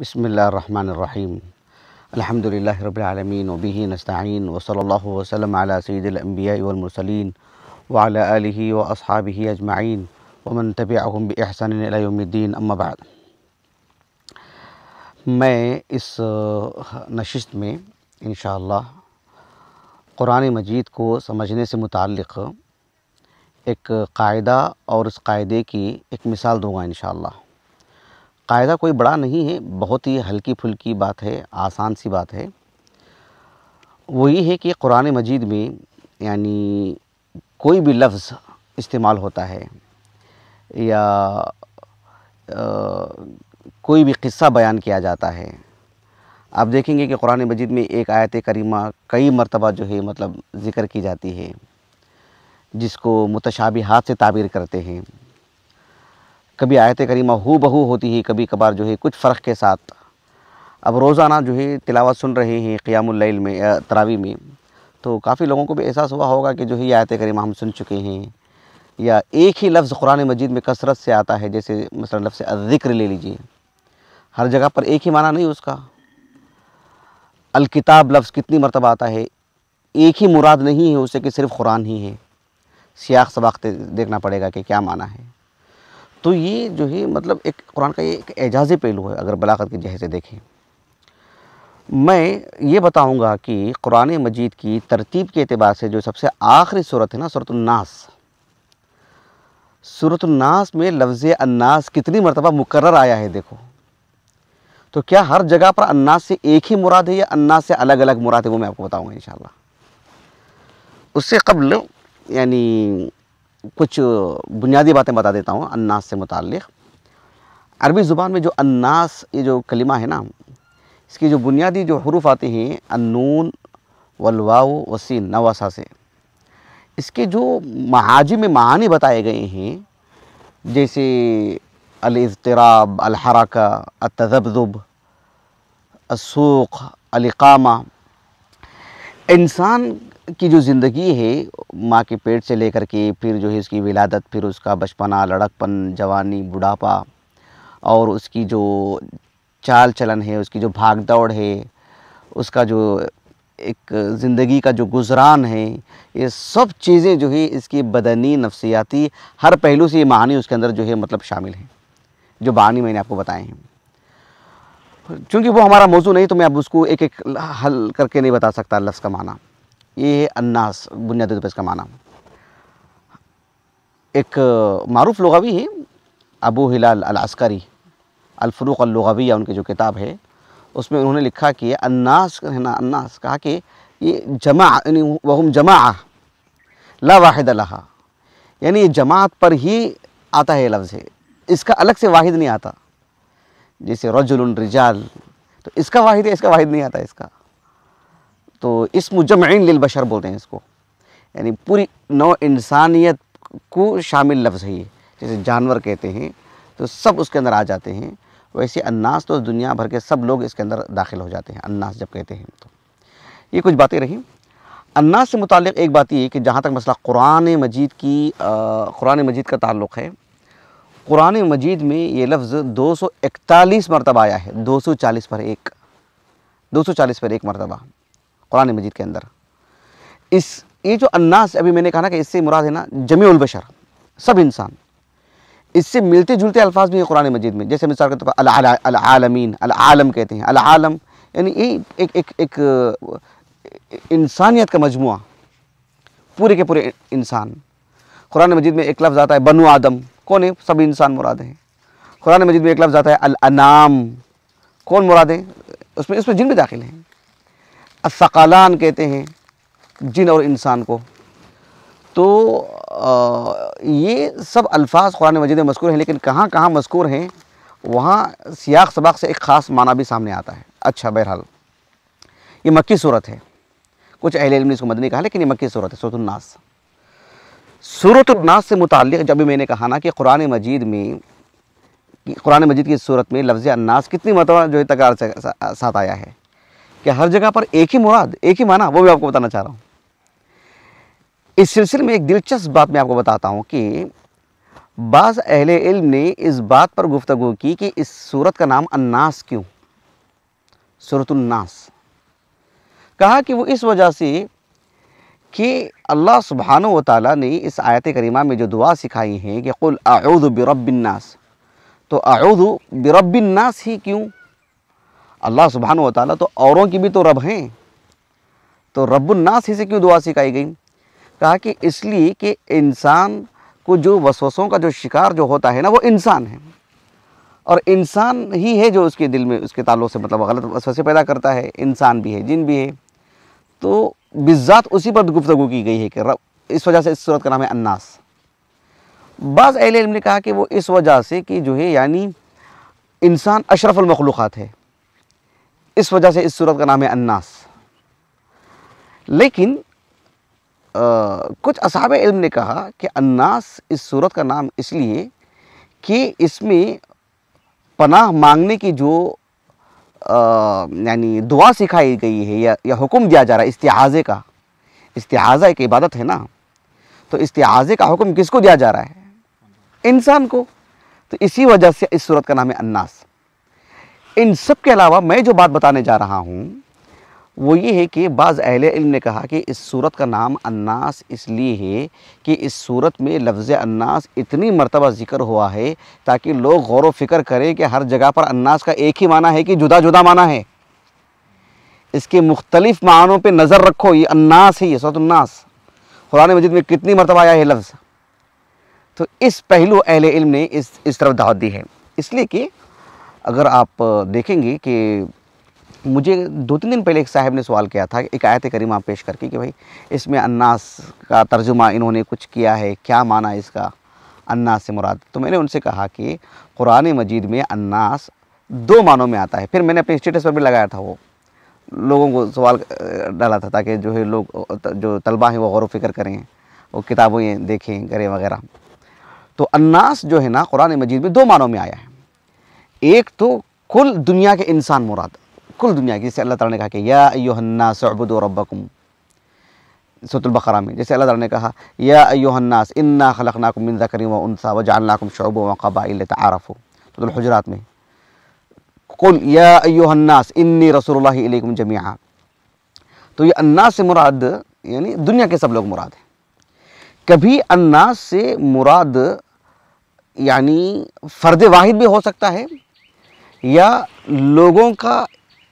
بسم الله الرحمن الرحيم الحمد لله رب العالمين وبه نستعين وصلى الله وسلم على سيد الأنبياء والمرسلين وعلى آله وأصحابه أجمعين ومن تبعهم بإحسان إلى يوم الدين أما بعد میں मैं इस नशिस्त में इन क़ुरान मजीद को समझने से मुतक़ एक कायदा और उस कायदे की एक मिसाल दूंगा इन कायदा कोई बड़ा नहीं है बहुत ही हल्की फुल्की बात है आसान सी बात है वही है कि कुरान मजीद में यानी कोई भी लफ्ज़ इस्तेमाल होता है या आ, कोई भी किस्सा बयान किया जाता है आप देखेंगे कि कुरान मजीद में एक आयत करीमा कई मरतबा जो है मतलब ज़िक्र की जाती है जिसको मुतशाबी हाथ से ताबीर करते हैं कभी आयत करीमा हु बहू होती है कभी कभार जो है कुछ फ़र्क के साथ अब रोज़ाना जो है तिलावत सुन रहे हैं क़ियामुल्लैल में तरावी में तो काफ़ी लोगों को भी एहसास हुआ होगा कि जो है आयत करीमा हम सुन चुके हैं या एक ही लफ्ज़ कुरान मजीद में कसरत से आता है जैसे मसला लफ्स ज़िक्र ले लीजिए हर जगह पर एक ही माना नहीं उसका अलकिताब लफ्ज़ कितनी मरतबा आता है एक ही मुराद नहीं है उसे कि सिर्फ कुरान ही है सियाख सबाक देखना पड़ेगा कि क्या माना है तो ये जो है मतलब एक कुरान का ये एक एजाज़ पहलू है अगर बलागत के जहर से देखें मैं ये बताऊंगा कि कुरान मजीद की तरतीब के अतबार से जो सबसे आखिरी सूरत है ना सूरतनास सूरतनास में लफ्ज़ अन्नास कितनी मरतबा मुकर आया है देखो तो क्या हर जगह पर अन्नास से एक ही मुराद है या अन्नास से अलग अलग मुराद है वो मैं आपको बताऊँगा इन उससे कबल यानी कुछ बुनियादी बातें बता देता हूँ अन्नास से मुतल अरबी ज़ुबान में जो अन्नास ये जो कलिमा है ना इसकी जो बुनियादी जो हरूफ आते हैं अनून वलवाओ वसी नवासा से इसके जो महाजी में महानी बताए गए हैं जैसे अलतराब अलहरक तजबजुब असूख अलकामा इंसान की जो ज़िंदगी है माँ के पेट से लेकर के फिर जो है इसकी विलादत फिर उसका बचपना लड़कपन जवानी बुढ़ापा और उसकी जो चाल चलन है उसकी जो भाग दौड़ है उसका जो एक ज़िंदगी का जो गुजरान है ये सब चीज़ें जो है इसकी बदनी नफसियाती हर पहलू से ये महानी उसके अंदर जो है मतलब शामिल है जो बानी मैंने आपको बताए हैं चूँकि वो हमारा मौजू नहीं तो मैं अब उसको एक एक हल करके नहीं बता सकता लफ्ज़ का माना ये है अन्नास बुनियादी तौर पर इसका माना एक मरूफ लगावी है अबू हिलाल अल अस्करी अलफ़रूक़ अलगाविया उनकी जो किताब है उसमें उन्होंने लिखा कि अन्नास है ना अन्नास कहा कि ये जमा यानी वहम जमा ला वाहिद लहा यानी ये जमात पर ही आता है लफ्ज़ है इसका अलग से वाहिद नहीं आता जैसे रजुल रिजाल तो इसका वाहिद है इसका वाहिद नहीं आता इसका तो इसम लिल बशर बोलते हैं इसको यानी पूरी नौ इंसानियत को शामिल लफ्ज़ है ये जैसे जानवर कहते हैं तो सब उसके अंदर आ जाते हैं वैसे अन्नास तो दुनिया भर के सब लोग इसके अंदर दाखिल हो जाते हैं अन्नास जब कहते हैं तो ये कुछ बातें रहीं अन्नास से मुतल एक बात ये कि जहाँ तक मसला कुरान मजीद की कुरान मजीद का ताल्लुक़ है कुरान मजीद में ये लफ्ज़ दो सौ इकतालीस मरतबा आया है दो सौ चालीस पर एक दो सौ चालीस पर एक मरतबा कुरान मजीद के अंदर इस ये जो अन्नास अभी मैंने कहा ना कि इससे मुराद है ना जमी बशर सब इंसान इससे मिलते जुलते अल्फाज भी हैं कुरान मजीद में जैसे मिसाल के तौर पर अलामीन आलम कहते हैं आलम यानी ये एक एक एक इंसानियत का मजमू पूरे के पूरे इंसान कुरान मजीद में एक लफ्ज़ आता है बनु आदम कौन है सब इंसान मुराद हैं कुरान मजीद में एक लफ्ज़ आता है अल अनाम कौन मुराद है उसमें उसमें जिन भी दाखिल हैं असकालान कहते हैं जिन और इंसान को तो आ, ये सब अल्फाज कुरान मजिद में मशकूर हैं लेकिन कहाँ कहाँ मशकूर हैं वहाँ सियाक सबाक से एक ख़ास माना भी सामने आता है अच्छा बहरहाल ये मक्की सूरत है कुछ अहल इल्म ने इसको मदनी कहा लेकिन ये मक्की सूरत है सूरतनास सूरतनास से मुतल जब भी मैंने कहा ना कि कुरान मजीद में कुरान मजीद की सूरत में लफ्ज़ अन्नास कितनी मतलब जो है तकार से साथ आया है कि हर जगह पर एक ही मुराद एक ही माना वो भी आपको बताना चाह रहा हूँ इस सिलसिले में एक दिलचस्प बात मैं आपको बताता हूँ कि बाज़ अहल इल्म ने इस बात पर गुफ्तु की कि इस सूरत का नाम अन्नास क्यों सूरतनास कहा कि वो इस वजह से कि अल्लाह सुबहान तला ने इस आयत करीमा में जो दुआ सिखाई है कि कुल आयुद बिरबिन्नास तो आऊद बिरबिन्नास ही क्यों अल्लाह सुबहान वाली तो औरों की भी तो रब हैं तो रबुलनास ही से क्यों दुआ सिखाई गई कहा कि इसलिए कि इंसान को जो वसवसों का जो शिकार जो होता है ना वो इंसान है और इंसान ही है जो उसके दिल में उसके ताल्लुक से मतलब गलत वसवसे पैदा करता है इंसान भी है जिन भी है तो बिज़ात उसी पर गुफ्तु की गई है कि रब इस वजह से इस सूरत का नाम है अन्नास बाज़ अहल ने कहा कि वो इस वजह से कि जो है यानी इंसान अशरफ़ है इस वजह से इस सूरत का नाम है अन्नास लेकिन आ, कुछ असाब इल्म ने कहा कि अन्नास इस सूरत का नाम इसलिए कि इसमें पनाह मांगने की जो यानी दुआ सिखाई गई है या या हुक्म दिया जा रहा है इस्तेहाजे का इस्तेहाजा एक इबादत है ना तो इस्तेहाजे का हुक्म किसको दिया जा रहा है इंसान को तो इसी वजह से इस सूरत का नाम है अन्नास इन सब के अलावा मैं जो बात बताने जा रहा हूँ वो ये है कि बाज़ अहल इल्म ने कहा कि इस सूरत का नाम अन्नास इसलिए है कि इस सूरत में लफ्ज़ अन्नास इतनी मरतबा ज़िक्र हुआ है ताकि लोग गौर व फिक्र करें कि हर जगह पर अन्नास का एक ही माना है कि जुदा जुदा माना है इसके मुख्तलिफ़ मानों पर नज़र रखो ये अन्नास है ये सतुलनास कुरान मजिद में कितनी मरतबा आया है लफ्ज़ तो इस पहलू अहल इल्म ने इस इस तरफ दावत दी है इसलिए कि अगर आप देखेंगे कि मुझे दो तीन दिन पहले एक साहब ने सवाल किया था एक आयत करीमा पेश करके कि भाई इसमें अन्नास का तर्जुमा इन्होंने कुछ किया है क्या माना इसका अन्नास से मुराद तो मैंने उनसे कहा कि कुरान मजीद में अन्नास दो मानों में आता है फिर मैंने अपने स्टेटस पर भी लगाया था वो लोगों को सवाल डाला था ताकि जो है लोग जो तलबा हैं वो गौर फिक्र करें वो किताबें देखें करें वगैरह तो अन्नास जो है ना कुरान मजीद में दो मानों में आया है एक तो कुल दुनिया के इंसान मुराद कुल दुनिया की जैसे अल्लाह ताला ने कहा कि या योहन्ना सबुद रब्बकुम सतुलबकरा में जैसे अल्लाह ताला ने कहा या योहन्नास इन्ना खलकनाकुम मिन ज़करी व उनसा व जालनाकुम शब व कबाइल तारफ़ो में कुल या योहन्नास इन्नी रसूलुल्लाह जमिया तो ये अन्नास से मुराद यानी दुनिया के सब लोग मुराद हैं कभी अन्नास से मुराद यानी फ़र्द वाहिद भी हो सकता है या लोगों का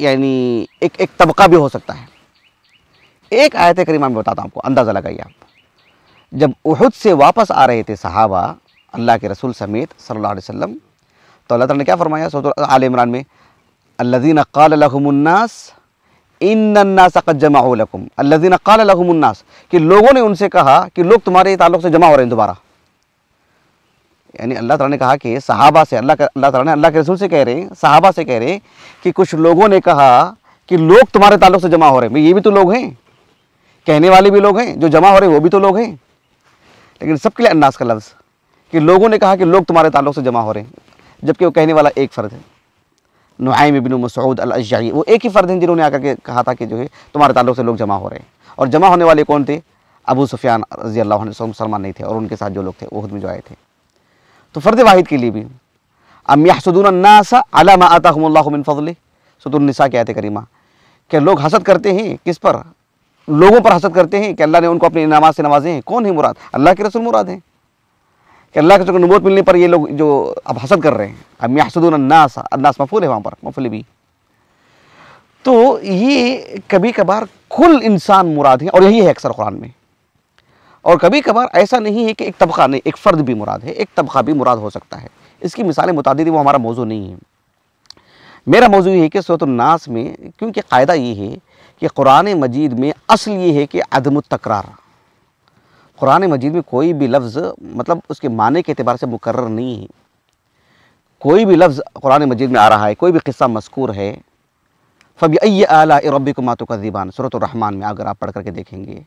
यानी एक एक तबका भी हो सकता है एक आयत करीमा में बताता हूँ आपको अंदाज़ा लगाइए आप जब उहद से वापस आ रहे थे सहाबा अल्लाह के रसूल समेत सल्लल्लाहु अलैहि वसल्लम तो अल्लाह तला ने क्या फरमाया सऊद आल इमरान में अल्लादीन कालहमन्नास इन्नास कद जमा लकुम अल्लादीन कालहमन्नास कि लोगों ने उनसे कहा कि लोग तुम्हारे ताल्लुक से जमा हो रहे हैं दोबारा यानी अल्लाह तला ने कहा कि सहाबा से अल्लाह अल्लाह तला ने अल्लाह के रसूल से कह रहे हैं सहाबा से कह रहे हैं कि कुछ लोगों ने कहा कि लोग तुम्हारे ताल्लुक से जमा हो रहे हैं ये भी तो लोग हैं कहने वाले भी लोग हैं जो जमा हो रहे हैं वो भी तो लोग हैं लेकिन सबके लिए अंदाज का लफ्ज़ कि लोगों ने कहा कि लोग तुम्हारे ताल्लुक से जमा हो रहे हैं जबकि वो कहने वाला एक फ़र्द है नुआम बिन मसूद अलजाई वो एक ही फ़र्द हैं जिन्होंने आकर के कहा था कि जो है तुम्हारे ताल्लुक से लोग जमा हो रहे हैं और जमा होने वाले कौन थे अबू सुफियान रजी अल्लाह सलमान नहीं थे और उनके साथ जो लोग थे ओहद में जो आए थे तो फ़र्द वाहिद के लिए भी अम यासदूनन्नासा अलामा आताहमल्लामिन फ़जल सतुलनसा की आयत करीमा क्या लोग हसद करते हैं किस पर लोगों पर हसद करते हैं कि अल्लाह ने उनको अपने इनाम से नवाजे हैं कौन है मुराद अल्लाह के रसूल मुराद हैं कि अल्लाह के नबूत मिलने पर ये लोग जो अब हसद कर रहे हैं अब यासदूनन्नास अन्नास मफूल है वहाँ पर मफूल भी तो ये कभी कभार कुल इंसान मुराद हैं और यही है अक्सर कुरान में और कभी कभार ऐसा नहीं है कि एक तबका नहीं एक फ़र्द भी मुराद है एक तबका भी मुराद हो सकता है इसकी मिसालें मुतदी वो हमारा मौजू नहीं है मेरा मौजू ये है कि सूरतनास में क्योंकि कायदा ये है कि कुरान मजीद में असल ये है कि अदम तकरार कुरान मजीद में कोई भी लफ्ज़ मतलब उसके माने के अतबार से मुकर नहीं है कोई भी लफ्ज़ कुरान मजीद में आ रहा है कोई भी किस्सा मस्कूर है फबी अय आला रबी को मातुका दीबान सूरत रहमान में अगर आप पढ़ करके देखेंगे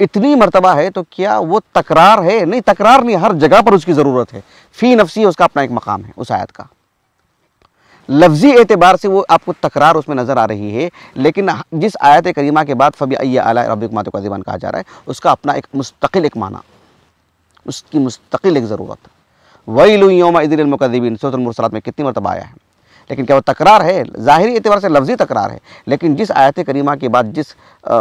इतनी मरतबा है तो क्या वो तकरार है नहीं तकरार नहीं हर जगह पर उसकी ज़रूरत है फ़ी नफसी उसका अपना एक मकाम है उस आयत का लफ्ज़ी एतबार से वो आपको तकरार उसमें नज़र आ रही है लेकिन जिस आयत करीमा के बाद फ़बी अय आला रबिकमात का दीवान कहा जा रहा है उसका अपना एक मुस्तकिल एक माना उसकी मुस्तकिल एक ज़रूरत वही लू योम सोतमसरात में कितनी मरतबा आया है लेकिन क्या वो तकरार है ज़ाहरी एतबार से लफ्ज़ी तकरार है लेकिन जिस आयत करीमा के बाद जिस आ,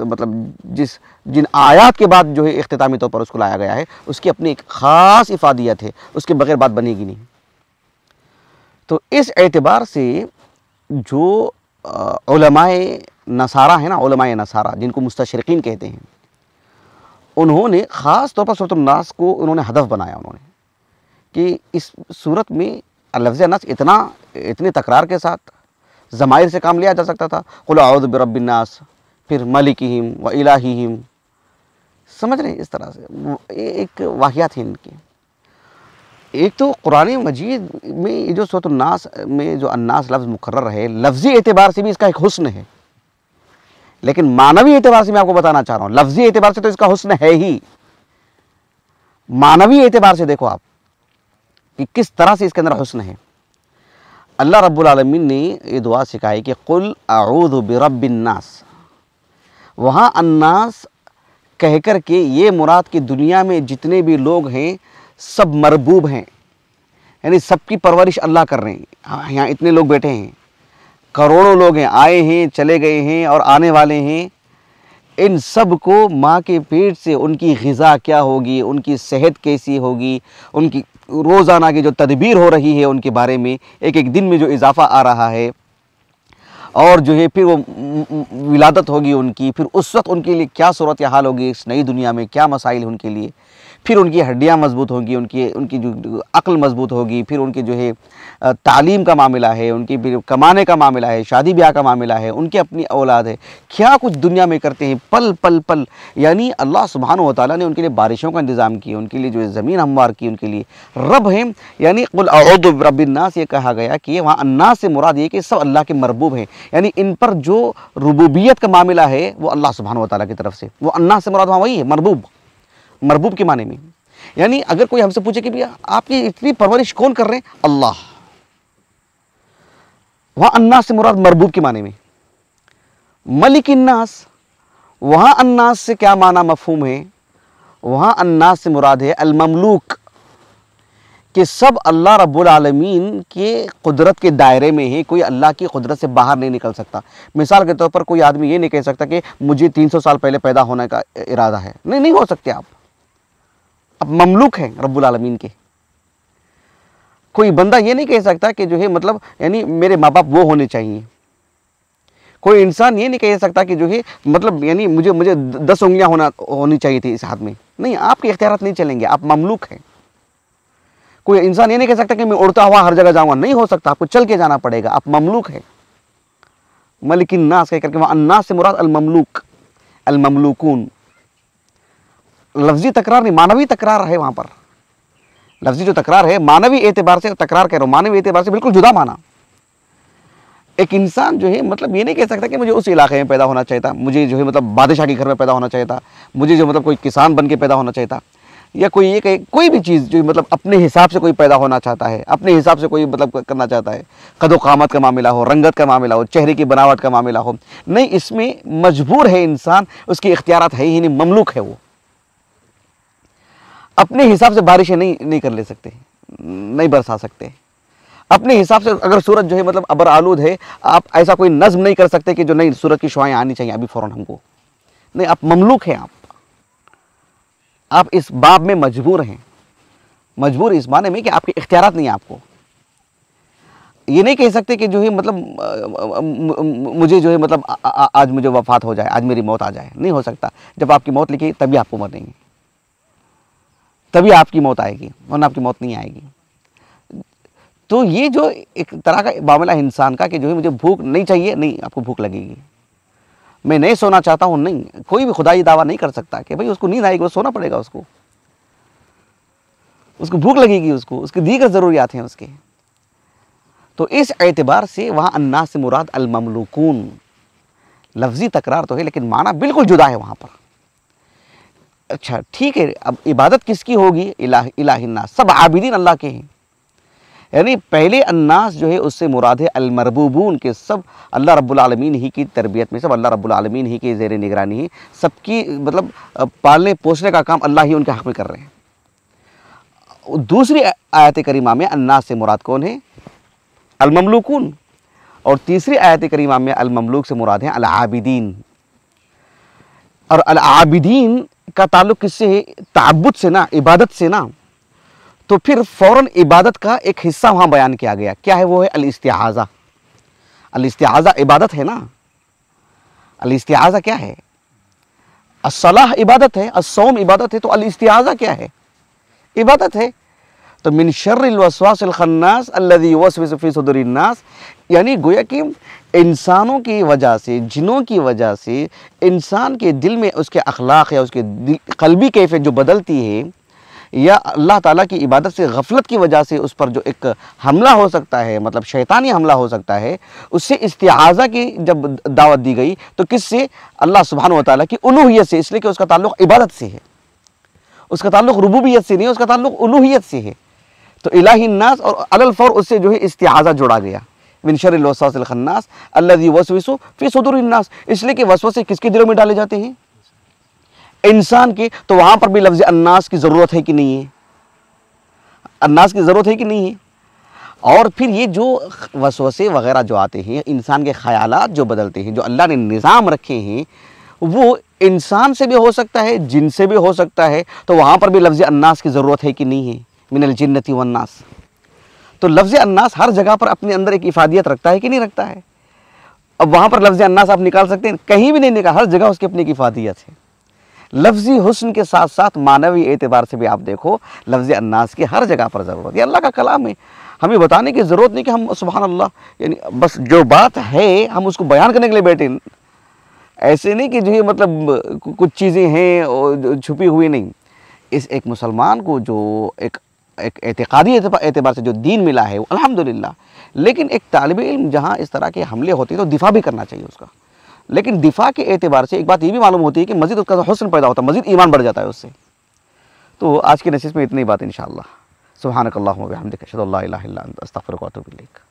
मतलब जिस जिन आयात के बाद जो है अख्तामी तौर पर उसको लाया गया है उसकी अपनी एक ख़ास इफादियत है उसके बगैर बात बनेगी नहीं तो इस एतबार से जो ओलमाए नसारा है ना नसारा जिनको मुस्तरकिन कहते हैं उन्होंने ख़ास तौर पर सूरत नास को उन्होंने हदफ बनाया उन्होंने कि इस सूरत में लफ्ज़ नस इतना इतनी तकरार के साथ जमाइर से काम लिया जा सकता था आउद बरबिनस फिर मलिक हिम व इलाहीम समझ रहे इस तरह से ये एक वाहियात है इनकी एक तो कुरान मजीद में ये जो सतनास में जो अन्नास लफ्ज़ मुकर है लफ्ज़ी एतबार से भी इसका एक हुस्न है लेकिन मानवी एतबार से मैं आपको बताना चाह रहा हूँ लफ्ज़ी एतबार से तो इसका हुस्न है ही मानवी एतबार से देखो आप कि किस तरह से इसके अंदर हसन है अल्लाह रब्लमिन ने ये दुआ सिखाई कि कुल आऊद बरबन्नास वहाँ अन्नास कह कर के ये मुराद की दुनिया में जितने भी लोग हैं सब मरबूब हैं यानी सबकी परवरिश अल्लाह कर रहे हैं यहाँ इतने लोग बैठे हैं करोड़ों लोग हैं आए हैं चले गए हैं और आने वाले हैं इन सब को माँ के पेट से उनकी ग़ा क्या होगी उनकी सेहत कैसी होगी उनकी रोज़ाना की जो तदबीर हो रही है उनके बारे में एक एक दिन में जो इजाफ़ा आ रहा है और जो है फिर वो विलादत होगी उनकी फिर उस वक्त उनके लिए क्या सूरत हाल होगी इस नई दुनिया में क्या मसाइल उनके लिए फिर उनकी हड्डियाँ मजबूत होंगी उनकी उनकी जो अक्ल मजबूत होगी फिर उनकी जो है तालीम का मामला है उनकी कमाने का मामला है शादी ब्याह का मामला है उनकी अपनी औलाद है क्या कुछ दुनिया में करते हैं पल पल पल यानी अल्लाह सुबहान वाली ने उनके लिए बारिशों का इंतज़ाम किया उनके लिए जो है ज़मीन हमवार की उनके लिए रब है यानी रबन्नास ये कहा गया कि वहाँ अन्नास से मुराद ये कि सब अल्लाह के मरबूब हैं यानी इन पर जो रबूबियत का मामला है वो अल्लाह सुबहान वाली की तरफ से वो अन्नास से मुराद वहाँ वही है मरबूब मरबूब के माने में यानी अगर कोई हमसे पूछे कि भैया आपकी इतनी परवरिश कौन कर रहे हैं अल्लाह वहां अन्नास से मुराद मरबूब के माने में मलिक अन्नास वहाँ अन्नास से क्या माना मफहूम है वहां अन्नास से मुराद है अलमलूक कि सब अल्लाह रब्बुल आलमीन के कुदरत के दायरे में है कोई अल्लाह की कुदरत से बाहर नहीं निकल सकता मिसाल के तौर पर कोई आदमी ये नहीं कह सकता कि मुझे 300 साल पहले पैदा होने का इरादा है नहीं नहीं हो सकते आप अब ममलूक हैं रब्बुल आलमीन के कोई बंदा ये नहीं कह सकता कि जो है मतलब यानी मेरे माँ बाप वो होने चाहिए कोई इंसान ये नहीं कह सकता कि जो है मतलब यानी मुझे मुझे दस उंगलियाँ होना होनी चाहिए थी इस हाथ में नहीं आपके इख्तियार नहीं चलेंगे आप ममलूक हैं कोई इंसान ये नहीं कह सकता कि मैं उड़ता हुआ हर जगह जाऊँगा नहीं हो सकता आपको चल के जाना पड़ेगा आप ममलूक हैं मलिकिन नास कह करके वहाँ अन्नास से मुराद अलममलूक अलममलूकून लफ्जी तकरार नहीं मानवी तकरार है वहाँ पर लफ्जी जो तकरार है मानवी एतबार से तकरार कह रहा हूँ मानवी एतबार से बिल्कुल जुदा माना एक इंसान जो है मतलब ये नहीं कह सकता कि मुझे उस इलाके में पैदा होना चाहिए था मुझे जो है मतलब बादशाह के घर में पैदा होना चाहिए था मुझे जो मतलब कोई किसान बन के पैदा होना चाहिए था या कोई ये कहे कोई भी चीज़ जो मतलब अपने हिसाब से कोई पैदा होना चाहता है अपने हिसाब से कोई मतलब करना चाहता है कदो कामत का मामला हो रंगत का मामला हो चेहरे की बनावट का मामला हो नहीं इसमें मजबूर है इंसान उसकी इख्तियारत है ही नहीं ममलूक है वो अपने हिसाब से बारिशें नहीं नहीं कर ले सकते नहीं बरसा सकते अपने हिसाब से अगर सूरज जो है मतलब अबर आलूद है आप ऐसा कोई नज्म नहीं कर सकते कि जो नहीं सूरज की शुआएँ आनी चाहिए अभी फ़ौरन हमको नहीं आप ममलूक हैं आप आप इस बाब में मजबूर हैं मजबूर इस माने में कि आपके इख्तियार नहीं आपको ये नहीं कह सकते कि जो है मतलब मुझे जो है मतलब आज मुझे वफात हो जाए आज मेरी मौत आ जाए नहीं हो सकता जब आपकी मौत लिखी तभी आपको मर देंगे तभी आपकी मौत आएगी वरना आपकी मौत नहीं आएगी तो ये जो एक तरह का मामला है इंसान का कि जो है मुझे भूख नहीं चाहिए नहीं आपको भूख लगेगी मैं नहीं सोना चाहता हूँ नहीं कोई भी खुदाई दावा नहीं कर सकता कि भाई उसको नींद आएगी वो सोना पड़ेगा उसको उसको भूख लगेगी उसको उसकी दीगर ज़रूरियात हैं उसके तो इस एतबार से वहाँ अन्ना से मुराद अलमलूकून लफ्ज़ी तकरार तो है लेकिन माना बिल्कुल जुदा है वहाँ पर अच्छा ठीक है अब इबादत किसकी होगी इला सब आबिदीन अल्लाह के हैं यानी पहले अन्नास जो है उससे मुराद है अलमरबूबून के सब अल्लाह रब्बुलमीन ही की तरबियत में सब अल्लाह रब्बुलमीन ही के जेर निगरानी ही सबकी मतलब पालने पोसने का काम अल्लाह ही उनके हक़ में कर रहे हैं दूसरी आयत करीमा में अन्नास से मुराद कौन है अलमलूकून और तीसरी आयत करीमा में अलमलूक से मुराद हैं अलाबिदीन और अलाबिदीन का ताल्लुक किससे है ताबुत से ना इबादत से ना तो फिर फौरन इबादत का एक हिस्सा वहाँ बयान किया गया क्या है वो है अलस्तियाज़ा अलस्तियाज़ा इबादत है ना अलस्तियाज़ा क्या है असलाह इबादत है असोम इबादत है तो अलस्तियाज़ा क्या है इबादत है तो मिन शर्रवासवासन्नास अल्लदी यानी गोया कि इंसानों की वजह से जिनों की वजह से इंसान के दिल में उसके अखलाक या उसके कलबी कैफियत जो बदलती है या अल्लाह ताला की इबादत से गफलत की वजह से उस पर जो एक हमला हो सकता है मतलब शैतानी हमला हो सकता है उससे इस्तेज़ा की जब दावत दी गई तो किस से अल्लाह सुबहान ताली की उलूहियत से इसलिए कि उसका ताल्लुक इबादत से है उसका ताल्लुक रबूबियत से नहीं उसका ताल्लुक उलूहियत से है तो इलाहीन्नास और अलफौर उससे जो है इस्तिहाजा जोड़ा गया बिनशर लसासन्नास वसविसो फिर सदुरन्नास इसलिए कि वसवसे किसके दिलों में डाले जाते हैं इंसान के तो वहाँ पर भी लफ्ज़ अन्नास की ज़रूरत है कि नहीं है अन्नास की ज़रूरत है कि नहीं है और फिर ये जो वसवसे वगैरह जो आते हैं इंसान के ख्याल जो बदलते हैं जो अल्लाह ने निज़ाम रखे हैं वो इंसान से भी हो सकता है जिन से भी हो सकता है तो वहाँ पर भी लफ्ज़ अन्नास की ज़रूरत है कि नहीं है मिनल जिन्नति वन्नास तो लफ्ज़ अन्नास हर जगह पर अपने अंदर एक इफादियत रखता है कि नहीं रखता है अब वहाँ पर लफ्ज़ अन्नास आप निकाल सकते हैं कहीं भी नहीं निकाल हर जगह उसकी अपनी एक इफादियत है लफ्ज़ी हुस्न के साथ साथ मानवी एतबार से भी आप देखो लफ्ज़ अन्नास की हर जगह पर ज़रूरत है अल्लाह का कलाम है हमें बताने की ज़रूरत नहीं कि हम सुबह अल्लाह यानी बस जो बात है हम उसको बयान करने के लिए बैठे ऐसे नहीं कि जो ये मतलब कुछ चीज़ें हैं छुपी हुई नहीं इस एक मुसलमान को जो एक एक एतकादी एतबार से जो दीन मिला है वो अलहमदिल्ला लेकिन एक तालब इम जहाँ इस तरह के हमले होते हैं तो दिफा भी करना चाहिए उसका लेकिन दिफा के एतबार से एक बात ये भी मालूम होती है कि मज़ीद उसका हसन पैदा होता है मज़ीद ईमान बढ़ जाता है उससे तो आज की नशीस में इतनी बात इन शाला सुबहानकल्ला हमदिक शद अल्ला अस्तफ़र